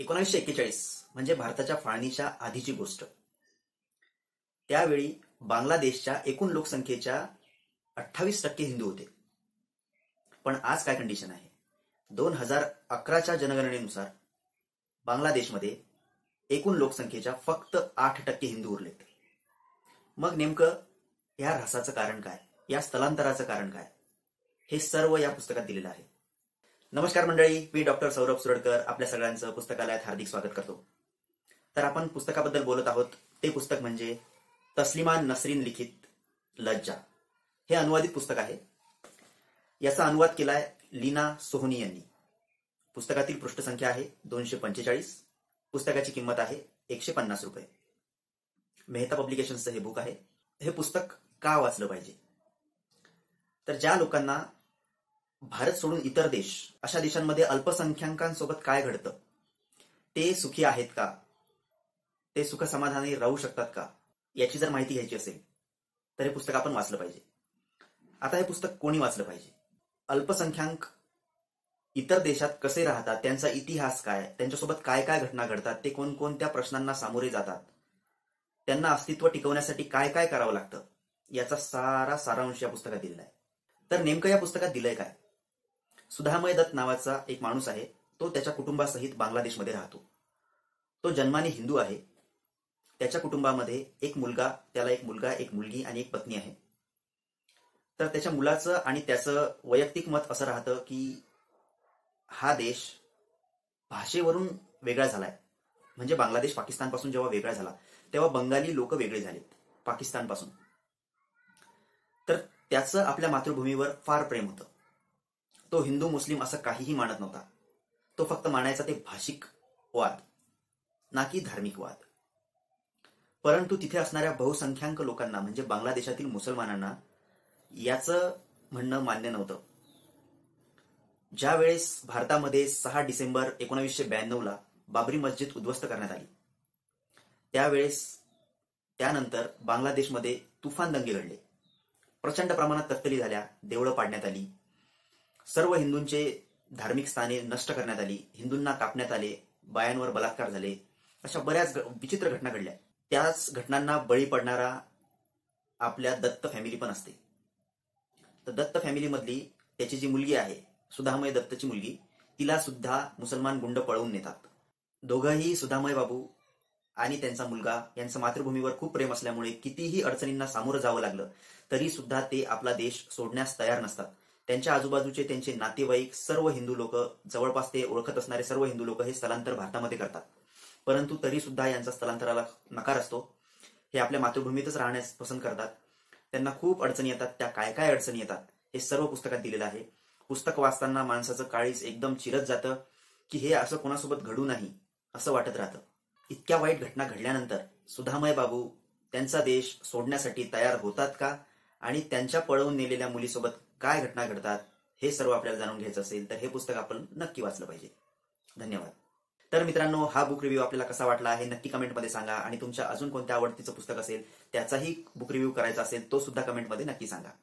एकोणीसशे एक्केचाळीस म्हणजे भारताच्या फाळणीच्या आधीची गोष्ट त्यावेळी बांगलादेशच्या एकूण लोकसंख्येच्या अठ्ठावीस टक्के हिंदू होते पण आज काय कंडिशन आहे दोन हजार अकराच्या जनगणनेनुसार बांगलादेशमध्ये एकूण लोकसंख्येच्या फक्त आठ टक्के हिंदू उरलेत मग नेमकं या रसाचं कारण काय या स्थलांतराचं कारण काय हे सर्व या पुस्तकात दिलेलं आहे नमस्कार मंडळी मी डॉक्टर सौरभ सुरडकर आपल्या सगळ्यांचं पुस्तकालयात हार्दिक स्वागत करतो तर आपण पुस्तकाबद्दल बोलत आहोत ते पुस्तक म्हणजे तस्लिमा नसरीन लिखित लज्जा हे अनुवादित पुस्तक आहे याचा अनुवाद केलाय लीना सोहनी यांनी पुस्तकातील पृष्ठसंख्या आहे दोनशे पंचेचाळीस पुस्तकाची किंमत आहे एकशे पन्नास रुपये मेहता पब्लिकेशनचं हे बुक आहे हे पुस्तक का वाचलं पाहिजे तर ज्या लोकांना भारत सोडून इतर देश अशा देशांमध्ये अल्पसंख्याकांसोबत काय घडतं ते सुखी आहेत का ते सुख समाधानी राहू शकतात का याची जर माहिती घ्यायची असेल तर हे पुस्तक आपण वाचलं पाहिजे आता हे पुस्तक कोणी वाचलं पाहिजे अल्पसंख्याक इतर देशात कसे राहतात त्यांचा इतिहास काय त्यांच्यासोबत काय काय घटना घडतात ते कोणकोणत्या प्रश्नांना सामोरे जातात त्यांना अस्तित्व टिकवण्यासाठी काय काय करावं लागतं याचा सारा सारांश या पुस्तकात दिलेला आहे तर नेमकं या पुस्तकात दिलंय काय सुधामय दत्त नावाचा एक माणूस आहे तो त्याच्या कुटुंबासहित बांगलादेशमध्ये राहतो तो जन्माने हिंदू आहे त्याच्या कुटुंबामध्ये एक मुलगा त्याला एक मुलगा एक मुलगी आणि एक पत्नी आहे तर त्याच्या मुलाचं आणि त्याचं वैयक्तिक मत असं राहतं की हा देश भाषेवरून वेगळा झालाय म्हणजे बांगलादेश पाकिस्तानपासून जेव्हा वेगळा झाला तेव्हा बंगाली लोक वेगळे झाले पाकिस्तानपासून तर त्याचं आपल्या मातृभूमीवर फार प्रेम होतं तो हिंदू मुस्लिम असं काहीही मानत नव्हता तो फक्त मानायचा ते भाषिक वाद ना की धार्मिक वाद परंतु तिथे असणाऱ्या बहुसंख्याक लोकांना म्हणजे बांगलादेशातील मुसलमानांना याचं म्हणणं मान्य नव्हतं ज्यावेळेस भारतामध्ये सहा डिसेंबर ब्याण्णव ला बाबरी मस्जिद उद्ध्वस्त करण्यात आली त्यावेळेस त्यानंतर बांगलादेशमध्ये तुफान दंगे घडले प्रचंड प्रमाणात तत्तली झाल्या देवळं पाडण्यात आली सर्व हिंदूंचे धार्मिक स्थाने नष्ट करण्यात आली हिंदूंना कापण्यात आले बायांवर बलात्कार झाले अशा बऱ्याच विचित्र घटना घडल्या त्याच घटनांना बळी पडणारा आपल्या दत्त फॅमिली पण असते तर दत्त फॅमिलीमधली त्याची जी मुलगी आहे सुधामय दत्तची मुलगी तिला सुद्धा मुसलमान गुंड पळवून नेतात दोघंही सुधामय बाबू आणि त्यांचा मुलगा यांचं मातृभूमीवर खूप प्रेम असल्यामुळे कितीही अडचणींना सामोरं जावं लागलं तरी सुद्धा ते आपला देश सोडण्यास तयार नसतात त्यांच्या आजूबाजूचे त्यांचे नातेवाईक सर्व हिंदू लोक जवळपास ते ओळखत असणारे सर्व हिंदू लोक हे स्थलांतर भारतामध्ये करतात परंतु तरी सुद्धा यांचा स्थलांतराला नकार असतो हे आपल्या मातृभूमीतच राहण्यास पसंत करतात त्यांना खूप अडचणी येतात त्या काय काय अडचणी येतात हे सर्व पुस्तकात दिलेलं आहे पुस्तक वाचताना माणसाचं काळीस एकदम चिरत जातं की हे असं कोणासोबत घडू नाही असं वाटत राहतं इतक्या वाईट घटना घडल्यानंतर सुधामय बाबू त्यांचा देश सोडण्यासाठी तयार होतात का आणि त्यांच्या पळवून नेलेल्या मुलीसोबत काय घटना घडतात हे सर्व आपल्याला जाणून घ्यायचं असेल तर हे पुस्तक आपण नक्की वाचलं पाहिजे धन्यवाद तर मित्रांनो हा बुक रिव्ह्यू आपल्याला कसा वाटला हे नक्की कमेंटमध्ये सांगा आणि तुमच्या अजून कोणत्या आवडतीचं पुस्तक असेल त्याचाही बुक रिव्ह्यू करायचा असेल तो सुद्धा कमेंटमध्ये नक्की सांगा